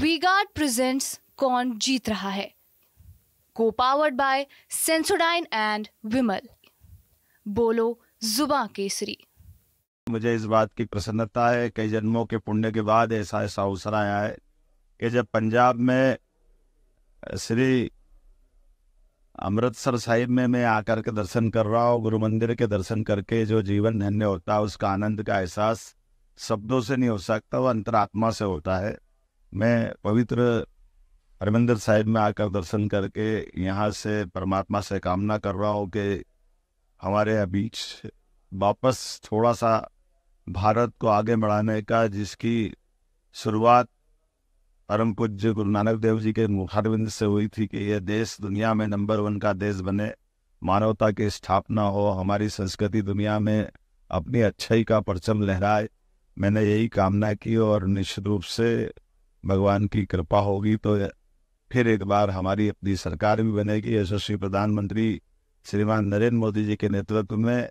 V-Guard presents कौन जीत रहा है को powered by Sensodyne and Vimal बोलो जुबा केसरी मुझे इस बात की प्रसन्नता है कई जन्मों के पुण्य के बाद ऐसा ऐसा अवसर आया है कि जब पंजाब में श्री अमृतसर साहिब में मैं आकर के दर्शन कर रहा हूँ गुरु मंदिर के दर्शन करके जो जीवन धन्य होता है उसका आनंद का एहसास शब्दों से नहीं हो सकता वो अंतरात्मा से होता है मैं पवित्र हरिमंदिर साहिब में आकर दर्शन करके यहाँ से परमात्मा से कामना कर रहा हूँ कि हमारे बीच वापस थोड़ा सा भारत को आगे बढ़ाने का जिसकी शुरुआत परम पूज्य गुरु नानक देव जी के मुखारविंद से हुई थी कि यह देश दुनिया में नंबर वन का देश बने मानवता की स्थापना हो हमारी संस्कृति दुनिया में अपनी अच्छाई का परचम लहराए मैंने यही कामना की और निश्चित रूप से भगवान की कृपा होगी तो फिर एक बार हमारी अपनी सरकार भी बनेगी यशस्वी प्रधानमंत्री श्रीमान नरेंद्र मोदी जी के नेतृत्व में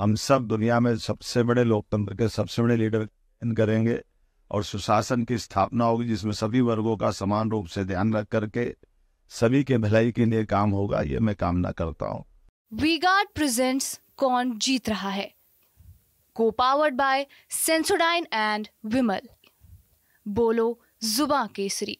हम सब दुनिया में सबसे बड़े लोकतंत्र के सबसे बड़े लीडर करेंगे और सुशासन की स्थापना होगी जिसमें सभी वर्गों का समान रूप से ध्यान रख करके सभी के भलाई के लिए काम होगा ये मैं कामना करता हूँ गार्ड प्रेजेंट कौन जीत रहा है को powered by Sensodyne and Vimal बोलो जुबा केसरी